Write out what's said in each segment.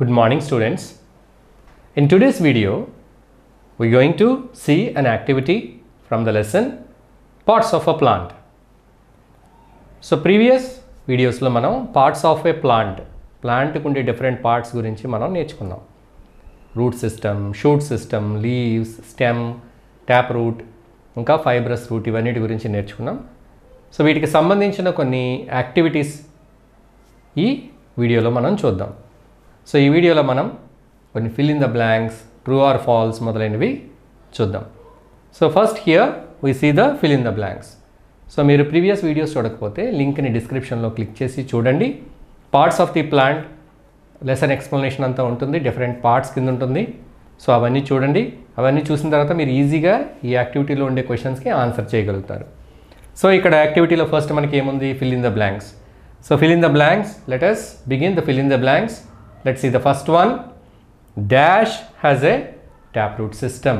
Good morning students. In today's video, we're going to see an activity from the lesson Parts of a Plant. So previous వీడియోస్లో మనం parts of A plant ప్లాంట్కి ఉండే different parts గురించి మనం నేర్చుకున్నాం root system shoot system leaves stem tap root ఇంకా fibrous root ఇవన్నిటి గురించి నేర్చుకున్నాం సో వీటికి సంబంధించిన కొన్ని యాక్టివిటీస్ ఈ వీడియోలో మనం చూద్దాం సో ఈ వీడియోలో మనం కొన్ని fill in the blanks true or false మొదలైనవి చూద్దాం so first here we see the fill in the blanks so మీరు ప్రీవియస్ వీడియోస్ చూడకపోతే లింక్ని డిస్క్రిప్షన్లో క్లిక్ చేసి చూడండి parts of the plant lesson explanation అంతా ఉంటుంది డిఫరెంట్ పార్ట్స్ కింద ఉంటుంది సో అవన్నీ చూడండి అవన్నీ చూసిన తర్వాత మీరు ఈజీగా ఈ యాక్టివిటీలో ఉండే క్వశ్చన్స్కి ఆన్సర్ చేయగలుగుతారు సో ఇక్కడ యాక్టివిటీలో ఫస్ట్ మనకి ఏముంది fill in the blanks so fill in the blanks letters begin the fill in the blanks let's see the first one dash has a taproot system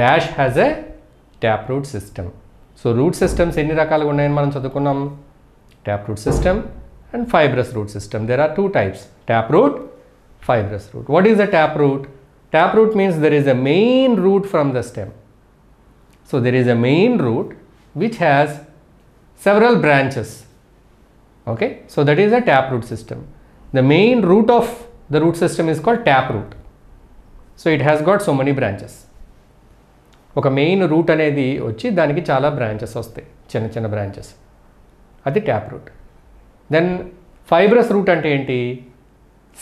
dash has a taproot system so root systems enni rakalu unnayani manam chadukunnam taproot system and fibrous root system there are two types taproot fibrous root what is a taproot taproot means there is a main root from the stem so there is a main root which has several branches okay so that is a taproot system The main root of the root system is called tap root. So it has got so many branches ఒక main root అనేది వచ్చి దానికి చాలా branches వస్తాయి చిన్న చిన్న branches అది tap root then fibrous root అంటే ఏంటి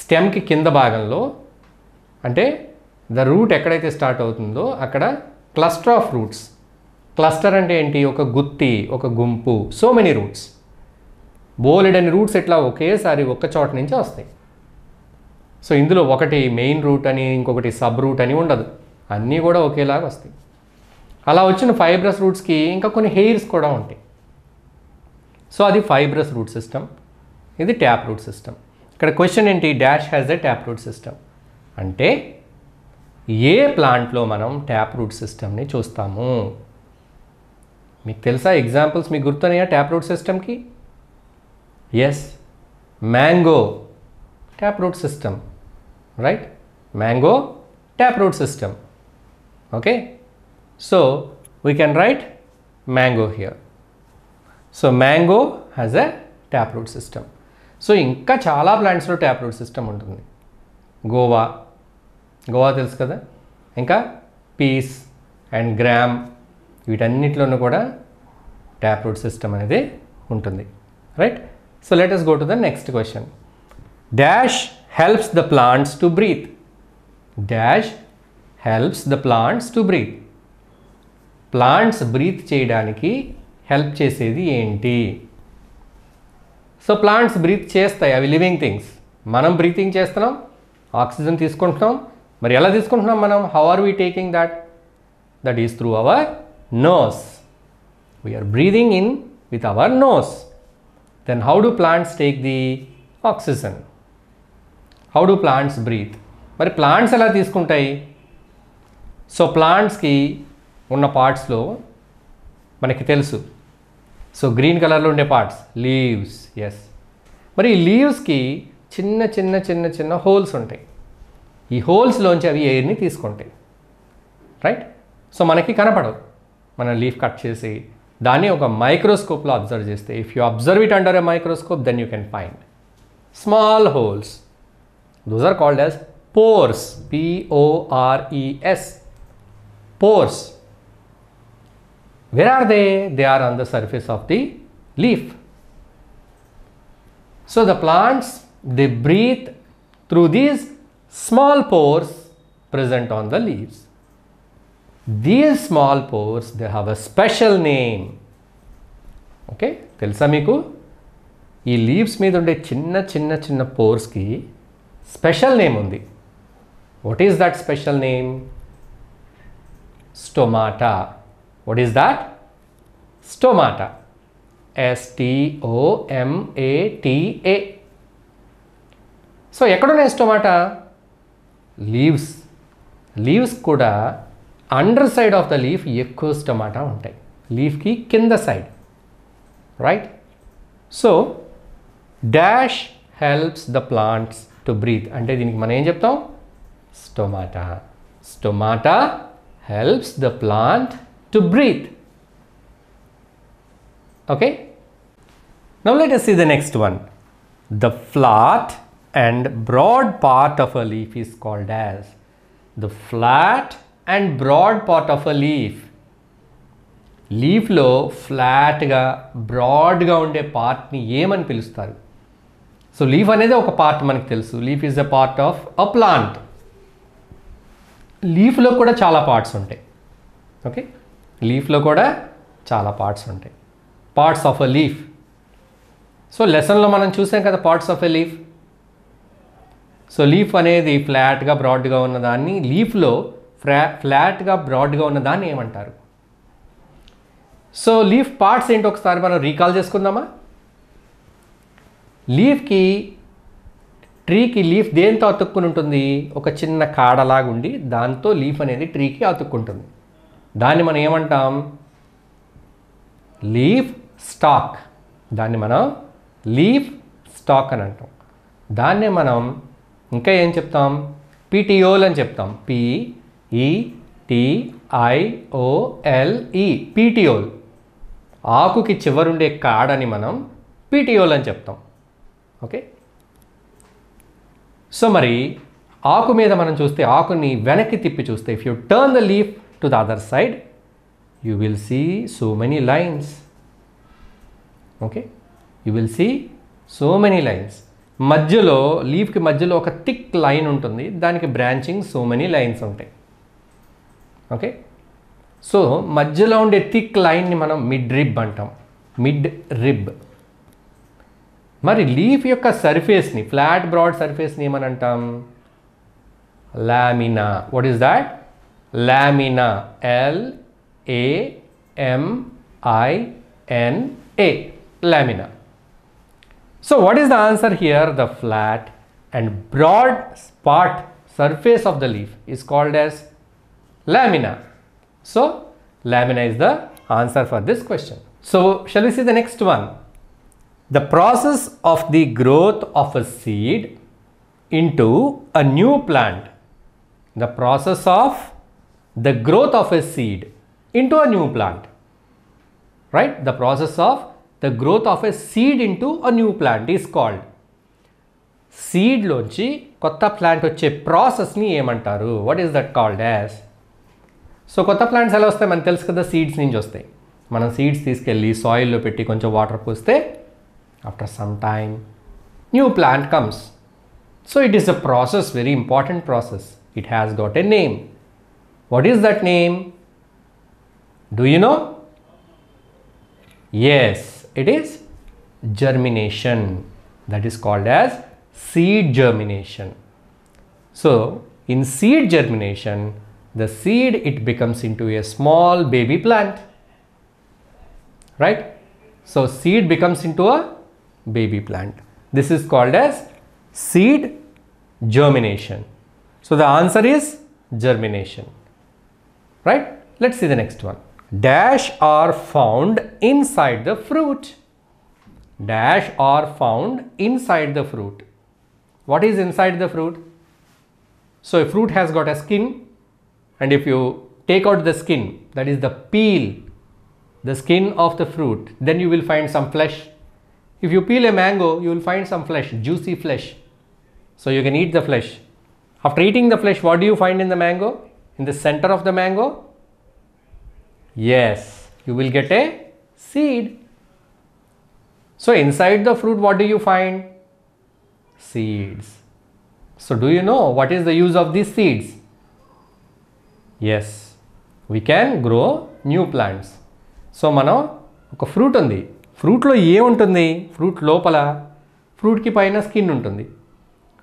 స్టెమ్కి కింద భాగంలో అంటే ద రూట్ ఎక్కడైతే స్టార్ట్ అవుతుందో అక్కడ క్లస్టర్ ఆఫ్ రూట్స్ క్లస్టర్ అంటే ఏంటి ఒక గుత్తి ఒక గుంపు సో మెనీ రూట్స్ బోలెడని రూట్స్ ఎట్లా ఒకేసారి ఒక్క చోట నుంచి వస్తాయి సో ఇందులో ఒకటి మెయిన్ రూట్ అని ఇంకొకటి సబ్ రూట్ అని ఉండదు అన్నీ కూడా ఒకేలాగా వస్తాయి అలా వచ్చిన ఫైబ్రస్ రూట్స్కి ఇంకా కొన్ని హెయిర్స్ కూడా ఉంటాయి సో అది ఫైబ్రస్ రూట్ సిస్టమ్ ఇది ట్యాప్ రూట్ సిస్టమ్ ఇక్కడ క్వశ్చన్ ఏంటి dash has a tap root system అంటే ఏ ప్లాంట్లో మనం ట్యాప్ రూట్ సిస్టమ్ని చూస్తాము మీకు తెలుసా ఎగ్జాంపుల్స్ మీకు గుర్తున్నాయా ట్యాప్ రూట్ సిస్టమ్కి yes mango tap root system right mango tap root system okay so we can write mango here so mango has a tap root system so ఇంకా చాలా ప్లాంట్స్లో ట్యాప్ రూట్ సిస్టమ్ ఉంటుంది గోవా గోవా తెలుసు కదా ఇంకా piece and gram వీటన్నిటిలోనూ కూడా tap root system అనేది ఉంటుంది right So let us go to the next question. Dash helps the plants to breathe. Dash helps the plants to breathe. Plants breathe చేయడానికి help చేసేది ఏంటి సో ప్లాంట్స్ బ్రీత్ చేస్తాయి అవి living things మనం breathing చేస్తున్నాం oxygen తీసుకుంటున్నాం మరి ఎలా తీసుకుంటున్నాం మనం how are we taking that that is through our nose we're breathing in with our nose then how do plants take the oxygen how do plants breathe మరి plants ఎలా తీసుకుంటాయి సో ప్లాంట్స్కి ఉన్న పార్ట్స్లో మనకి తెలుసు సో గ్రీన్ కలర్లో ఉండే parts leaves yes మరి ఈ లీవ్స్కి చిన్న చిన్న చిన్న చిన్న హోల్స్ ఉంటాయి ఈ హోల్స్లోంచి అవి ఎయిర్ని తీసుకుంటాయి రైట్ సో మనకి కనపడదు మనం లీఫ్ కట్ చేసి దాన్ని ఒక మైక్రోస్కోప్లో అబ్జర్వ్ చేస్తే if you observe it under a microscope then you can find small holes those are called as pores P O R E S pores where are they they are on the surface of the leaf so the plants they breathe through these small pores present on the leaves these small pores they have a special name okay తెలుసా మీకు ఈ leaves మీద ఉండే చిన్న చిన్న చిన్న పోర్స్కి special name ఉంది what is that special name stomata what is that stomata ఎస్టీఓఎంఏటిఏ so ఎక్కడున్నాయి స్టొమాటా లీవ్స్ లీవ్స్ కూడా underside of the leaf echo stomata on type. Leaf ki kinda side. Right? So, dash helps the plants to breathe. And then in Japan, stomata. Stomata helps the plant to breathe. Okay? Now let us see the next one. The flat and broad part of a leaf is called as the flat and broad part of a leaf లీఫ్లో ఫ్లాట్గా బ్రాడ్గా ఉండే పార్ట్ని ఏమని పిలుస్తారు so leaf అనేది ఒక part మనకు తెలుసు leaf is a part of a plant లీఫ్లో కూడా చాలా పార్ట్స్ ఉంటాయి ఓకే లీఫ్లో కూడా చాలా పార్ట్స్ ఉంటాయి parts of a leaf so లెసన్లో మనం చూసాం కదా parts of a leaf so leaf అనేది ఫ్లాట్గా బ్రాడ్గా ఉన్నదాన్ని లీఫ్లో ఫ్లా ఫ్లాట్గా బ్రాడ్గా ఉన్న దాన్ని ఏమంటారు సో లీఫ్ పార్ట్స్ ఏంటో ఒకసారి మనం రీకాల్ చేసుకుందామా లీఫ్కి ట్రీకి లీఫ్ దేంతో అతుక్కుని ఉంటుంది ఒక చిన్న కాడలాగా ఉండి దాంతో లీఫ్ అనేది ట్రీకి అతుక్కుంటుంది దాన్ని మనం ఏమంటాం లీఫ్ స్టాక్ దాన్ని మనం లీఫ్ స్టాక్ అని అంటాం దాన్నే మనం ఇంకా ఏం చెప్తాం పిటిఓలు అని చెప్తాం పీ ఈటిఐఓఎల్ఈ పీటీఓల్ పీటియోల్ ఆకుకి చివరుండే కాడని మనం పీటియోల్ అని చెప్తాం ఓకే సో మరి ఆకు మీద మనం చూస్తే ఆకుని వెనక్కి తిప్పి చూస్తే if you turn the leaf to the other side you will see so many lines okay you will see so many lines మధ్యలో లీఫ్కి మధ్యలో ఒక థిక్ లైన్ ఉంటుంది దానికి బ్రాంచింగ్ సో మెనీ లైన్స్ ఉంటాయి ఓకే సో మధ్యలో ఉండే థిక్ లైన్ని మనం మిడ్ రిబ్ అంటాం మిడ్ రిబ్ మరి లీఫ్ యొక్క సర్ఫేస్ని ఫ్లాట్ బ్రాడ్ సర్ఫేస్ని ఏమని అంటాం lamina what is that lamina L A-M-I-N-A, lamina. So what is the answer here? The flat and broad part surface of the leaf is called as lamina. So, lamina is the answer for this question. So, shall we see the next one? The process of the growth of a seed into a new plant. The process of the growth of a seed into a new plant. Right? The process of the growth of a seed into a new plant is called సీడ్లోంచి కొత్త plant వచ్చే process ఏమంటారు what What is that called as? So కొత్త plants ఎలా వస్తాయి మనకు తెలుసు కదా సీడ్స్ నుంచి వస్తాయి మనం సీడ్స్ తీసుకెళ్ళి సాయిల్లో పెట్టి కొంచెం వాటర్ పోస్తే after some time new plant comes so it is a process very important process it has got a name what is that name do you know yes it is germination that is called as seed germination so in seed germination the seed it becomes into a small baby plant right so seed becomes into a baby plant this is called as seed germination so the answer is germination right let's see the next one dash are found inside the fruit dash are found inside the fruit what is inside the fruit so a fruit has got a skin and if you take out the skin that is the peel the skin of the fruit then you will find some flesh if you peel a mango you will find some flesh juicy flesh so you can eat the flesh after eating the flesh what do you find in the mango in the center of the mango yes you will get a seed so inside the fruit what do you find seeds so do you know what is the use of these seeds yes we can grow new plants so మనం ఒక fruit ఉంది ఫ్రూట్లో ఏముంటుంది fruit లోపల ఫ్రూట్కి పైన skin ఉంటుంది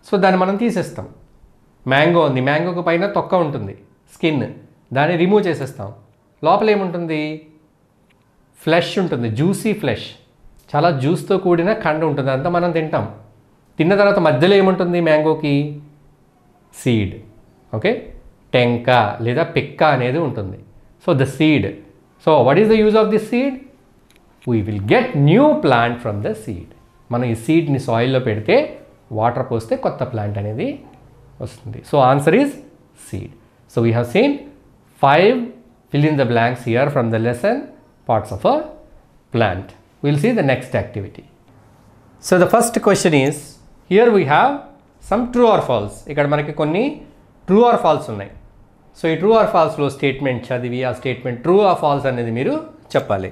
so దాన్ని మనం తీసేస్తాం మ్యాంగో ఉంది మ్యాంగోకి పైన తొక్క ఉంటుంది స్కిన్ దాన్ని రిమూవ్ చేసేస్తాం లోపల ఏముంటుంది ఫ్లెష్ ఉంటుంది జ్యూసీ ఫ్లెష్ చాలా జ్యూస్తో కూడిన కండ ఉంటుంది అంతా మనం తింటాం తిన్న తర్వాత మధ్యలో ఏముంటుంది మ్యాంగోకి సీడ్ ఓకే టెంక లేదా పిక్క అనేది ఉంటుంది so the seed so what is the use of this seed we will get new plant from the seed మనం ఈ సీడ్ని సాయిల్లో పెడితే వాటర్ పోస్తే కొత్త ప్లాంట్ అనేది వస్తుంది so answer is seed so we have seen five fill in the blanks here from the lesson parts of a plant will see the next activity so the first question is here we have some true or false ఇక్కడ మనకి కొన్ని true or false ఉన్నాయి సో ఈ true or ఫాల్స్లో statement చదివి ఆ statement true or false అనేది మీరు చెప్పాలి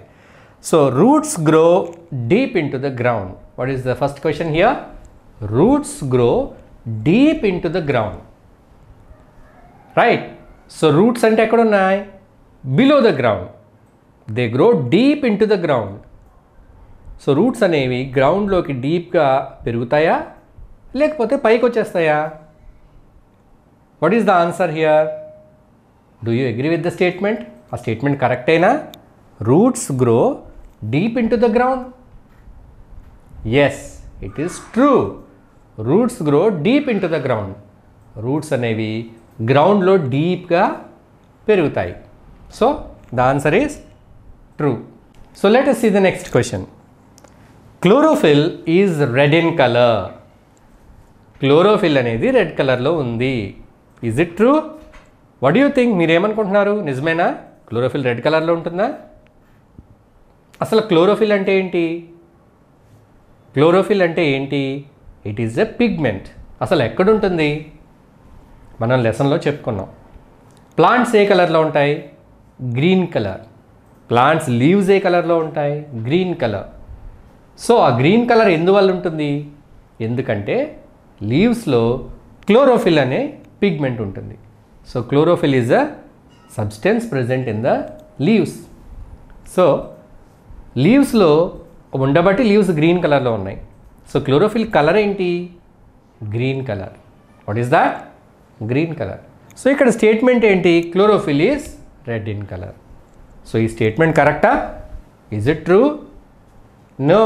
so roots grow deep into the ground what is the first question here roots grow deep into the ground right so roots అంటే ఎక్కడ ఉన్నాయి below the ground they grow deep into the ground so roots అనేవి గ్రౌండ్లోకి డీప్గా పెరుగుతాయా లేకపోతే పైకి వచ్చేస్తాయా what is the answer here do you agree with the statement ఆ స్టేట్మెంట్ కరెక్ట్ అయినా roots grow deep into the ground yes it is true roots grow deep into the ground roots అనేవి గ్రౌండ్లో డీప్గా పెరుగుతాయి so the answer is true so let us ఈ the next question chlorophyll is red in colour chlorophyll అనేది red కలర్లో ఉంది is it true what you think మీరేమనుకుంటున్నారు నిజమేనా క్లోరోఫిల్ రెడ్ కలర్లో ఉంటుందా అసలు క్లోరోఫిల్ అంటే ఏంటి క్లోరోఫిల్ అంటే ఏంటి ఇట్ ఈజ్ ఎ పిగ్మెంట్ అసలు ఎక్కడుంటుంది మనం లెసన్లో చెప్పుకున్నాం ప్లాంట్స్ ఏ కలర్లో ఉంటాయి గ్రీన్ కలర్ ప్లాంట్స్ లీవ్స్ ఏ కలర్లో ఉంటాయి గ్రీన్ కలర్ సో ఆ గ్రీన్ కలర్ ఎందువల్ల ఉంటుంది ఎందుకంటే లీవ్స్లో క్లోరోఫిల్ అనే పిగ్మెంట్ ఉంటుంది so chlorophyll is a substance present in the leaves. So లీవ్స్లో ఉండబట్టి లీవ్స్ గ్రీన్ కలర్లో ఉన్నాయి సో క్లోరోఫిల్ కలర్ ఏంటి green colour what is that green colour so ఇక్కడ స్టేట్మెంట్ ఏంటి chlorophyll is red in colour so ఈ statement కరెక్టా is it true no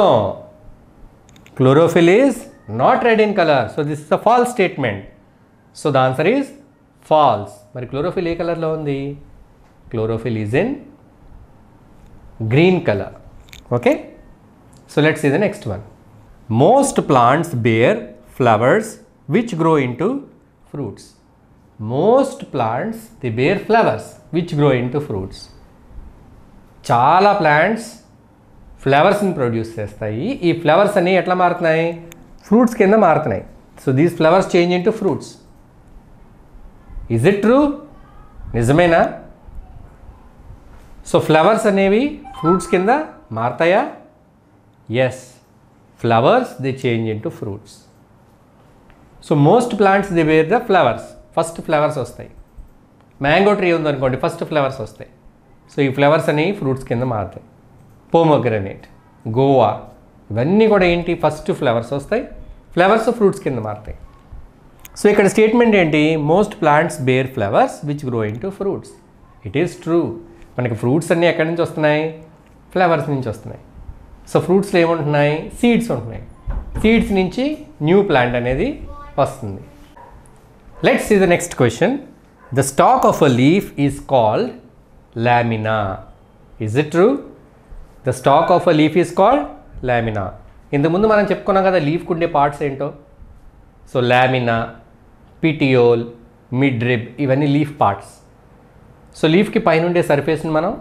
chlorophyll is not red in colour so this is a false statement so the answer is false మరి chlorophyll ఏ కలర్లో ఉంది chlorophyll is in green colour okay so let's see the next one most plants bear flowers which grow into fruits most plants the bear flowers which grow into fruits చాలా plants ఫ్లవర్స్ని produce చేస్తాయి ఈ flowers అన్నీ ఎట్లా మారుతున్నాయి fruits కింద మారుతున్నాయి so these flowers change to fruits is it true నిజమేనా సో ఫ్లవర్స్ అనేవి ఫ్రూట్స్ కింద మారతాయా yes flowers the change into fruits so most plants the where the flowers first flowers వస్తాయి మ్యాంగో ట్రీ ఉందనుకోండి first flowers వస్తాయి so ఈ flowers అనేవి fruits కింద మారుతాయి పోమోగ్రనేట్ గోవా ఇవన్నీ కూడా ఏంటి ఫస్ట్ ఫ్లవర్స్ వస్తాయి ఫ్లవర్స్ ఫ్రూట్స్ కింద మారుతాయి సో ఇక్కడ స్టేట్మెంట్ ఏంటి most plants bear flowers which grow into fruits it is true మనకి ఫ్రూట్స్ అన్నీ ఎక్కడి నుంచి వస్తున్నాయి ఫ్లవర్స్ నుంచి వస్తున్నాయి సో ఫ్రూట్స్లో ఏముంటున్నాయి సీడ్స్ ఉంటున్నాయి సీడ్స్ నుంచి న్యూ ప్లాంట్ అనేది వస్తుంది let's see the next question the stalk of a leaf is called lamina is it true the stalk of a leaf is called lamina ఇంతకుముందు మనం చెప్పుకున్నాం కదా లీఫ్కి ఉండే పార్ట్స్ ఏంటో సో లామినా petiole, midrib, ఇవన్నీ లీఫ్ పార్ట్స్ సో లీఫ్కి పైన ఉండే సర్ఫేస్ని మనం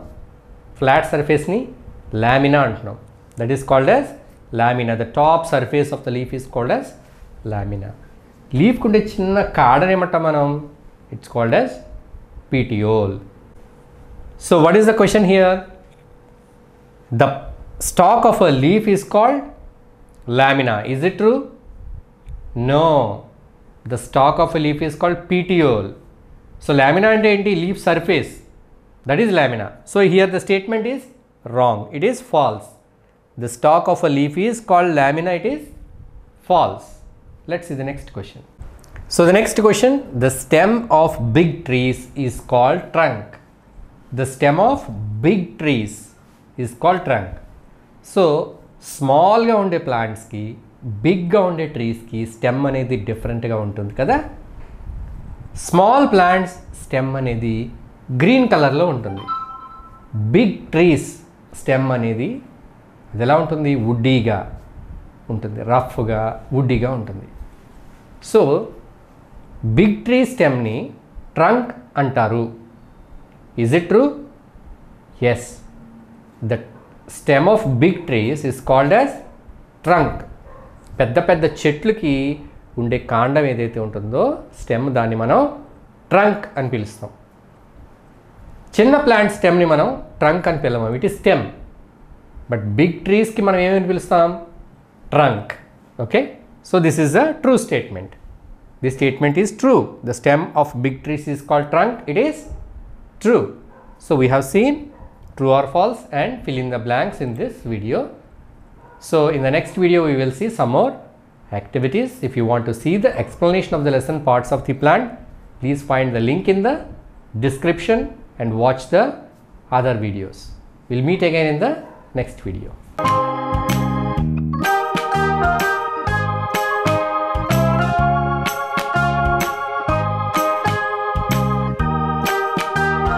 ఫ్లాట్ సర్ఫేస్ని లామినా అంటున్నాం that is called as lamina the top surface of the leaf is called as lamina లీఫ్కి ఉండే చిన్న కాడనేమంట మనం it's called as petiole so what is the question here the stalk of a leaf is called lamina is it true no the stalk of a leaf is called petiole. So lamina and anti leaf surface that is lamina. So here the statement is wrong it is false. The stalk of a leaf is called lamina it is false. Let's see the next question. So the next question the stem of big trees is called trunk. The stem of big trees is called trunk. So small ground plants ki. బిగ్గా ఉండే ట్రీస్కి stem అనేది డిఫరెంట్గా ఉంటుంది కదా small plants stem అనేది green కలర్లో ఉంటుంది బిగ్ ట్రీస్ స్టెమ్ అనేది అది ఎలా ఉంటుంది వుడ్డీగా ఉంటుంది రఫ్గా వుడ్డీగా ఉంటుంది సో బిగ్ ట్రీ స్టెమ్ని ట్రంక్ అంటారు is it true yes the stem of big trees is called as trunk పెద్ద పెద్ద చెట్లకి ఉండే కాండం ఏదైతే ఉంటుందో స్టెమ్ దాన్ని మనం ట్రంక్ అని పిలుస్తాం చిన్న ప్లాంట్ స్టెమ్ని మనం ట్రంక్ అని పిలవం ఇట్ ఈ స్టెమ్ బట్ బిగ్ ట్రీస్కి మనం ఏమని పిలుస్తాం trunk okay so this is a true statement the statement is true the stem of big trees is called trunk it is true so we have seen true or false and fill in the blanks in this video So in the next video, we will see some more activities. If you want to see the explanation of the lesson parts of the plant, please find the link in the description and watch the other videos. We'll meet again in the next video.